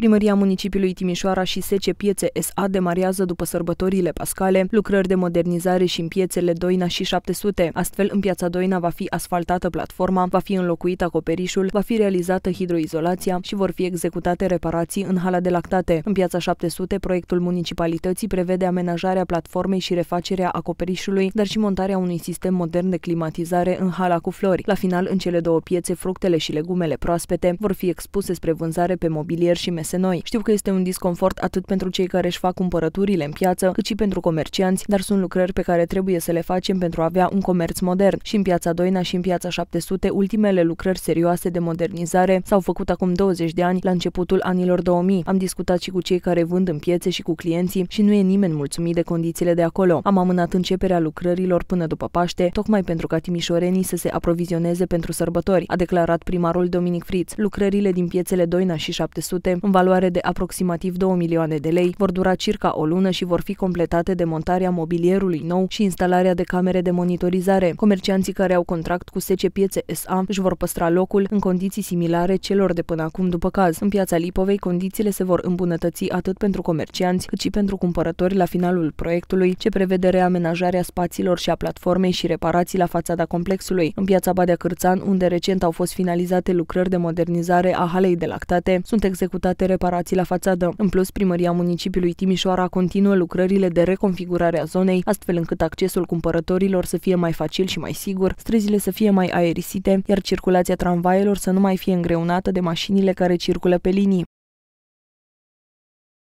Primăria municipiului Timișoara și Sece Piețe SA demarează după sărbătorile pascale lucrări de modernizare și în piețele Doina și 700. Astfel, în piața Doina va fi asfaltată platforma, va fi înlocuit acoperișul, va fi realizată hidroizolația și vor fi executate reparații în hala de lactate. În piața 700, proiectul municipalității prevede amenajarea platformei și refacerea acoperișului, dar și montarea unui sistem modern de climatizare în hala cu flori. La final, în cele două piețe, fructele și legumele proaspete vor fi expuse spre vânzare pe mobilier și mesaj produse noi. Știu că este un disconfort atât pentru cei care își fac cumpărăturile în piață, cât și pentru comercianți, dar sunt lucrări pe care trebuie să le facem pentru a avea un comerț modern. Și în piața Doina și în piața 700, ultimele lucrări serioase de modernizare s-au făcut acum 20 de ani, la începutul anilor 2000. Am discutat și cu cei care vând în piețe și cu clienții și nu e nimeni mulțumit de condițiile de acolo. Am amânat începerea lucrărilor până după Paște, tocmai pentru ca timișorenii să se aprovizioneze pentru sărbători, a declarat primarul Dominic Fritz. Lucrările din piețele Doina și 700 în valoare de aproximativ 2 milioane de lei, vor dura circa o lună și vor fi completate de montarea mobilierului nou și instalarea de camere de monitorizare. Comercianții care au contract cu SC Piețe SA își vor păstra locul în condiții similare celor de până acum după caz. În piața Lipovei, condițiile se vor îmbunătăți atât pentru comercianți cât și pentru cumpărători la finalul proiectului, ce prevede reamenajarea spațiilor și a platformei și reparații la fațada complexului. În piața Badea Cârțan, unde recent au fost finalizate lucrări de modernizare a halei de lactate, sunt executate efectuate reparații la fațadă. În plus, primăria municipiului Timișoara continuă lucrările de reconfigurare a zonei, astfel încât accesul cumpărătorilor să fie mai facil și mai sigur, străzile să fie mai aerisite, iar circulația tramvaielor să nu mai fie îngreunată de mașinile care circulă pe linii.